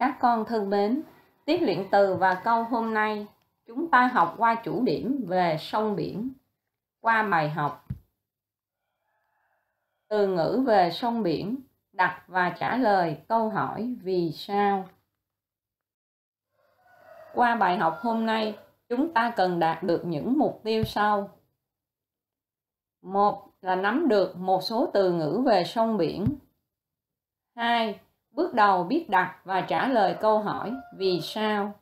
Các con thân mến, tiết luyện từ và câu hôm nay chúng ta học qua chủ điểm về sông biển qua bài học từ ngữ về sông biển đặt và trả lời câu hỏi vì sao qua bài học hôm nay chúng ta cần đạt được những mục tiêu sau một là nắm được một số từ ngữ về sông biển hai Bước đầu biết đặt và trả lời câu hỏi vì sao.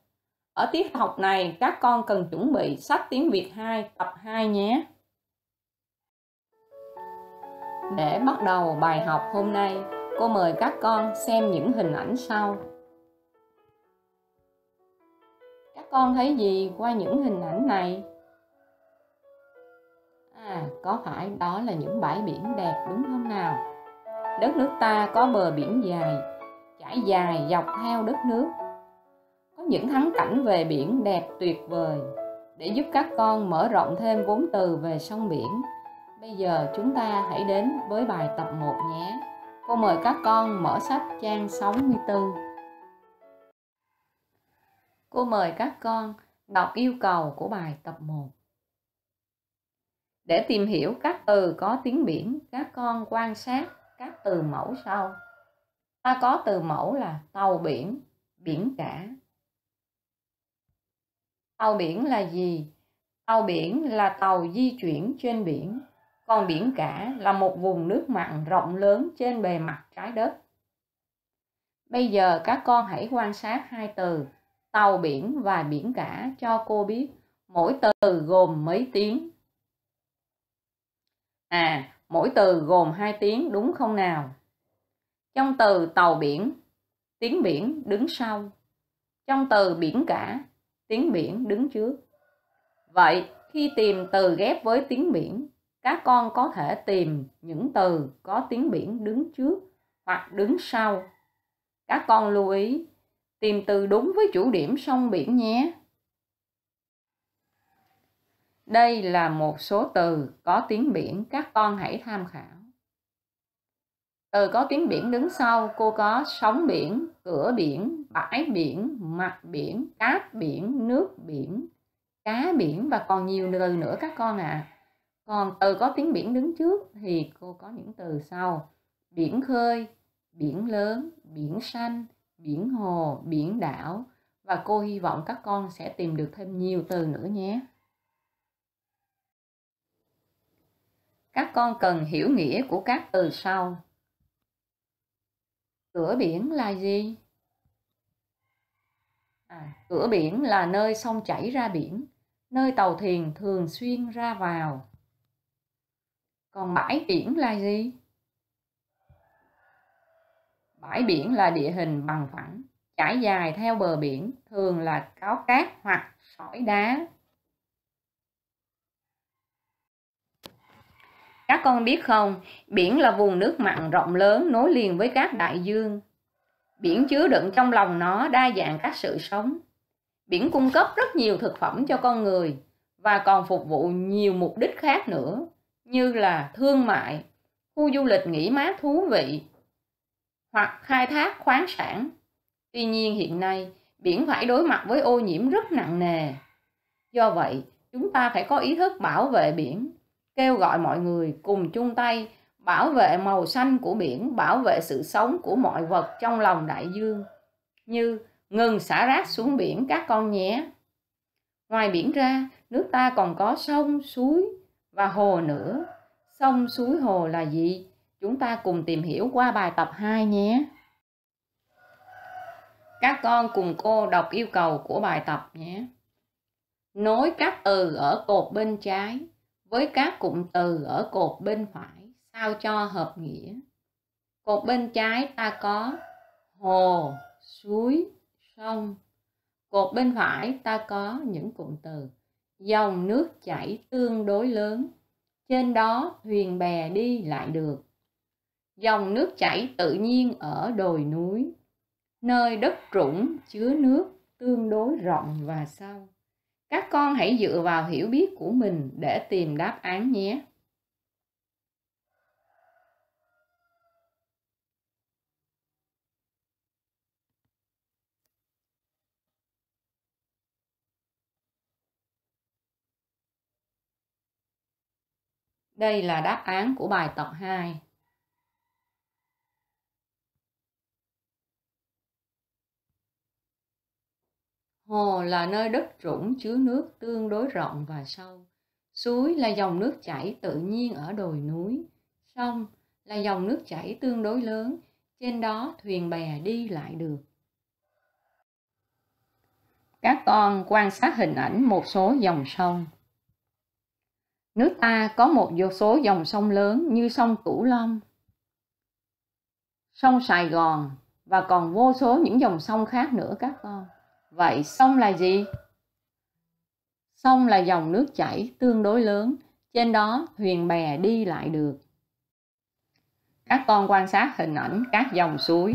Ở tiết học này, các con cần chuẩn bị sách tiếng Việt 2 tập 2 nhé. Để bắt đầu bài học hôm nay, cô mời các con xem những hình ảnh sau. Các con thấy gì qua những hình ảnh này? À, có phải đó là những bãi biển đẹp đúng không nào? Đất nước ta có bờ biển dài, trải dài dọc theo đất nước có những thắng cảnh về biển đẹp tuyệt vời để giúp các con mở rộng thêm vốn từ về sông biển bây giờ chúng ta hãy đến với bài tập 1 nhé cô mời các con mở sách trang 64 cô mời các con đọc yêu cầu của bài tập 1 để tìm hiểu các từ có tiếng biển, các con quan sát các từ mẫu sau ta có từ mẫu là tàu biển biển cả tàu biển là gì tàu biển là tàu di chuyển trên biển còn biển cả là một vùng nước mặn rộng lớn trên bề mặt trái đất bây giờ các con hãy quan sát hai từ tàu biển và biển cả cho cô biết mỗi từ gồm mấy tiếng à mỗi từ gồm hai tiếng đúng không nào trong từ tàu biển, tiếng biển đứng sau. Trong từ biển cả, tiếng biển đứng trước. Vậy, khi tìm từ ghép với tiếng biển, các con có thể tìm những từ có tiếng biển đứng trước hoặc đứng sau. Các con lưu ý, tìm từ đúng với chủ điểm sông biển nhé. Đây là một số từ có tiếng biển các con hãy tham khảo từ có tiếng biển đứng sau cô có sóng biển cửa biển bãi biển mặt biển cát biển nước biển cá biển và còn nhiều từ nữa các con ạ à. còn từ có tiếng biển đứng trước thì cô có những từ sau biển khơi biển lớn biển xanh biển hồ biển đảo và cô hy vọng các con sẽ tìm được thêm nhiều từ nữa nhé các con cần hiểu nghĩa của các từ sau cửa biển là gì à, cửa biển là nơi sông chảy ra biển nơi tàu thuyền thường xuyên ra vào còn bãi biển là gì bãi biển là địa hình bằng phẳng trải dài theo bờ biển thường là cáo cát hoặc sỏi đá Các con biết không, biển là vùng nước mặn rộng lớn nối liền với các đại dương. Biển chứa đựng trong lòng nó đa dạng các sự sống. Biển cung cấp rất nhiều thực phẩm cho con người và còn phục vụ nhiều mục đích khác nữa như là thương mại, khu du lịch nghỉ mát thú vị hoặc khai thác khoáng sản. Tuy nhiên hiện nay, biển phải đối mặt với ô nhiễm rất nặng nề. Do vậy, chúng ta phải có ý thức bảo vệ biển kêu gọi mọi người cùng chung tay bảo vệ màu xanh của biển, bảo vệ sự sống của mọi vật trong lòng đại dương. Như ngừng xả rác xuống biển các con nhé. Ngoài biển ra, nước ta còn có sông, suối và hồ nữa. Sông, suối, hồ là gì? Chúng ta cùng tìm hiểu qua bài tập 2 nhé. Các con cùng cô đọc yêu cầu của bài tập nhé. Nối các từ ở cột bên trái với các cụm từ ở cột bên phải sao cho hợp nghĩa. Cột bên trái ta có hồ, suối, sông. Cột bên phải ta có những cụm từ dòng nước chảy tương đối lớn, trên đó thuyền bè đi lại được. Dòng nước chảy tự nhiên ở đồi núi, nơi đất trũng chứa nước tương đối rộng và sâu các con hãy dựa vào hiểu biết của mình để tìm đáp án nhé Đây là đáp án của bài tập 2. Hồ là nơi đất trũng chứa nước tương đối rộng và sâu. Suối là dòng nước chảy tự nhiên ở đồi núi. Sông là dòng nước chảy tương đối lớn, trên đó thuyền bè đi lại được. Các con quan sát hình ảnh một số dòng sông. Nước ta có một số dòng sông lớn như sông Cửu Long, sông Sài Gòn và còn vô số những dòng sông khác nữa các con. Vậy sông là gì? Sông là dòng nước chảy tương đối lớn, trên đó thuyền bè đi lại được. Các con quan sát hình ảnh các dòng suối.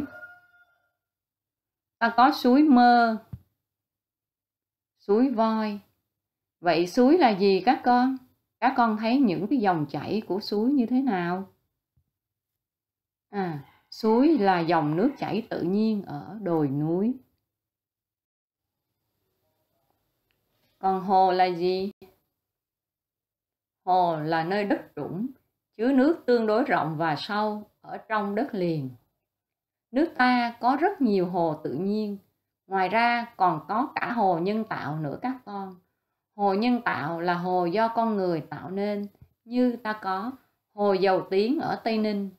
Ta có suối mơ, suối voi. Vậy suối là gì các con? Các con thấy những cái dòng chảy của suối như thế nào? À, suối là dòng nước chảy tự nhiên ở đồi núi. Còn hồ là gì? Hồ là nơi đất trũng, chứa nước tương đối rộng và sâu ở trong đất liền. Nước ta có rất nhiều hồ tự nhiên, ngoài ra còn có cả hồ nhân tạo nữa các con. Hồ nhân tạo là hồ do con người tạo nên, như ta có hồ Dầu Tiếng ở Tây Ninh.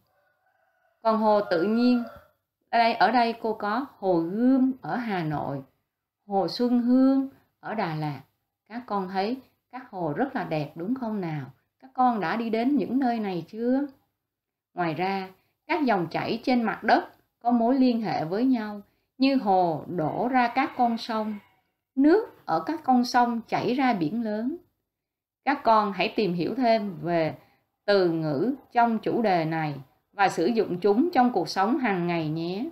Còn hồ tự nhiên, ở đây ở đây cô có hồ Gươm ở Hà Nội, hồ Xuân Hương ở Đà Lạt các con thấy các hồ rất là đẹp đúng không nào các con đã đi đến những nơi này chưa ngoài ra các dòng chảy trên mặt đất có mối liên hệ với nhau như hồ đổ ra các con sông nước ở các con sông chảy ra biển lớn các con hãy tìm hiểu thêm về từ ngữ trong chủ đề này và sử dụng chúng trong cuộc sống hàng ngày nhé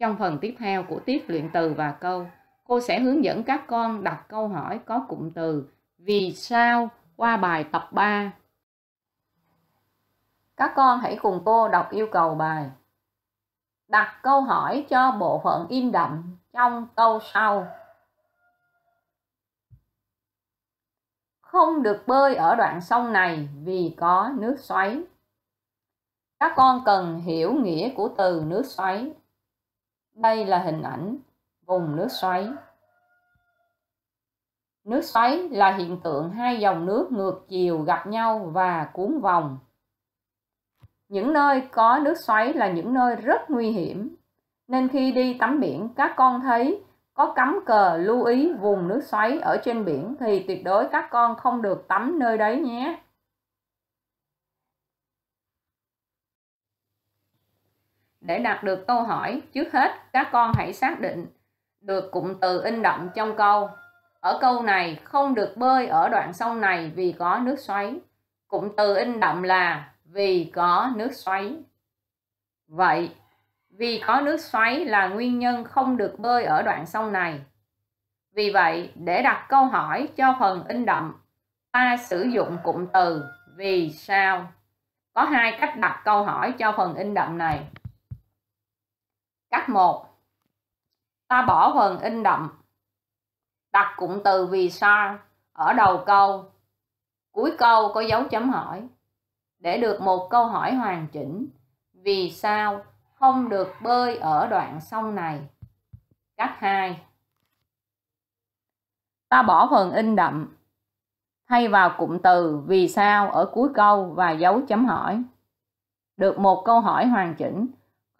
trong phần tiếp theo của tiết luyện từ và câu cô sẽ hướng dẫn các con đặt câu hỏi có cụm từ vì sao qua bài tập 3. Các con hãy cùng cô đọc yêu cầu bài. Đặt câu hỏi cho bộ phận in đậm trong câu sau. Không được bơi ở đoạn sông này vì có nước xoáy. Các con cần hiểu nghĩa của từ nước xoáy. Đây là hình ảnh vùng nước xoáy. Nước xoáy là hiện tượng hai dòng nước ngược chiều gặp nhau và cuốn vòng. Những nơi có nước xoáy là những nơi rất nguy hiểm, nên khi đi tắm biển các con thấy có cắm cờ lưu ý vùng nước xoáy ở trên biển thì tuyệt đối các con không được tắm nơi đấy nhé. Để đạt được câu hỏi, trước hết các con hãy xác định được cụm từ in đậm trong câu. Ở câu này không được bơi ở đoạn sông này vì có nước xoáy. Cụm từ in đậm là vì có nước xoáy. Vậy, vì có nước xoáy là nguyên nhân không được bơi ở đoạn sông này. Vì vậy, để đặt câu hỏi cho phần in đậm, ta sử dụng cụm từ vì sao. Có hai cách đặt câu hỏi cho phần in đậm này. Cách 1 ta bỏ phần in đậm đặt cụm từ vì sao ở đầu câu cuối câu có dấu chấm hỏi để được một câu hỏi hoàn chỉnh vì sao không được bơi ở đoạn sông này cách 2 ta bỏ phần in đậm thay vào cụm từ vì sao ở cuối câu và dấu chấm hỏi được một câu hỏi hoàn chỉnh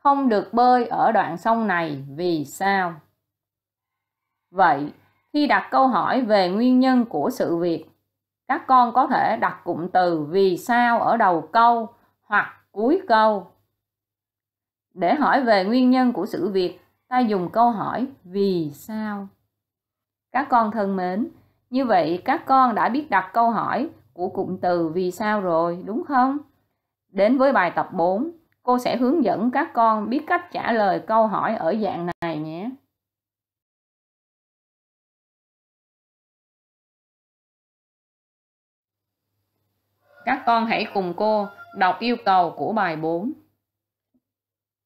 không được bơi ở đoạn sông này vì sao? Vậy, khi đặt câu hỏi về nguyên nhân của sự việc, các con có thể đặt cụm từ vì sao ở đầu câu hoặc cuối câu. Để hỏi về nguyên nhân của sự việc, ta dùng câu hỏi vì sao? Các con thân mến, như vậy các con đã biết đặt câu hỏi của cụm từ vì sao rồi, đúng không? Đến với bài tập 4, Cô sẽ hướng dẫn các con biết cách trả lời câu hỏi ở dạng này nhé. Các con hãy cùng cô đọc yêu cầu của bài 4.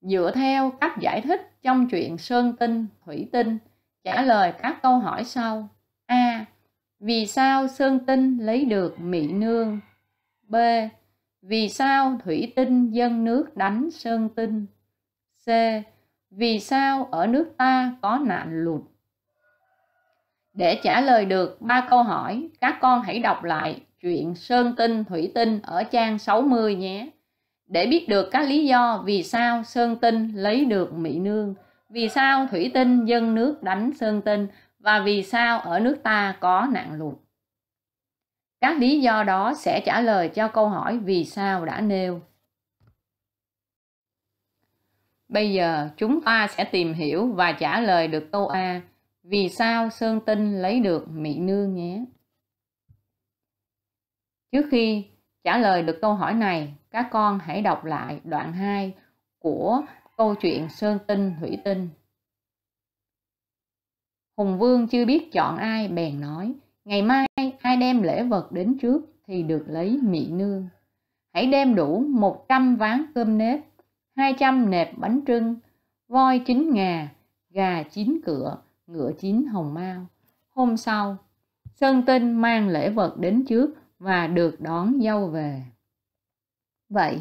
Dựa theo cách giải thích trong chuyện sơn tinh, thủy tinh, trả lời các câu hỏi sau. A. Vì sao sơn tinh lấy được mỹ nương? B. Vì sao thủy tinh dân nước đánh sơn tinh? C. Vì sao ở nước ta có nạn lụt? Để trả lời được ba câu hỏi, các con hãy đọc lại chuyện sơn tinh thủy tinh ở trang 60 nhé. Để biết được các lý do vì sao sơn tinh lấy được mỹ nương, vì sao thủy tinh dân nước đánh sơn tinh và vì sao ở nước ta có nạn lụt. Các lý do đó sẽ trả lời cho câu hỏi vì sao đã nêu. Bây giờ chúng ta sẽ tìm hiểu và trả lời được câu A Vì sao Sơn Tinh lấy được Mỹ Nương nhé? Trước khi trả lời được câu hỏi này, các con hãy đọc lại đoạn 2 của câu chuyện Sơn Tinh Thủy Tinh. Hùng Vương chưa biết chọn ai bèn nói Ngày mai ai đem lễ vật đến trước thì được lấy mị nương. Hãy đem đủ 100 ván cơm nếp, 200 nẹp bánh trưng, voi chín ngà, gà chín cửa, ngựa chín hồng mao. Hôm sau, Sơn Tinh mang lễ vật đến trước và được đón dâu về. Vậy,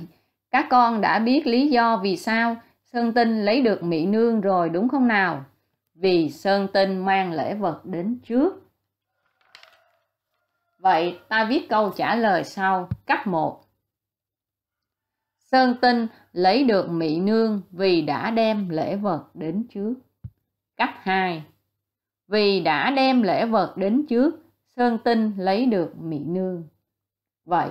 các con đã biết lý do vì sao Sơn Tinh lấy được Mỹ Nương rồi đúng không nào? Vì Sơn Tinh mang lễ vật đến trước. Vậy ta viết câu trả lời sau cách 1. Sơn Tinh lấy được Mỹ Nương vì đã đem lễ vật đến trước. Cách 2. Vì đã đem lễ vật đến trước, Sơn Tinh lấy được Mỹ Nương. Vậy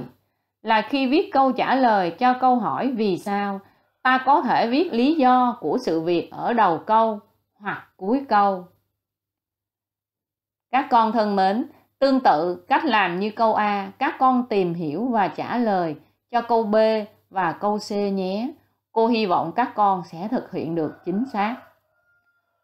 là khi viết câu trả lời cho câu hỏi vì sao, ta có thể viết lý do của sự việc ở đầu câu hoặc cuối câu. Các con thân mến, Tương tự, cách làm như câu A, các con tìm hiểu và trả lời cho câu B và câu C nhé. Cô hy vọng các con sẽ thực hiện được chính xác.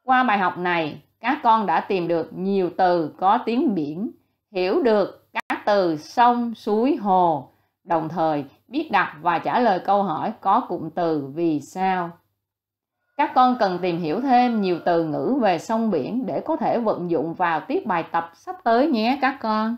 Qua bài học này, các con đã tìm được nhiều từ có tiếng biển, hiểu được các từ sông, suối, hồ, đồng thời biết đặt và trả lời câu hỏi có cụm từ vì sao. Các con cần tìm hiểu thêm nhiều từ ngữ về sông biển để có thể vận dụng vào tiết bài tập sắp tới nhé các con.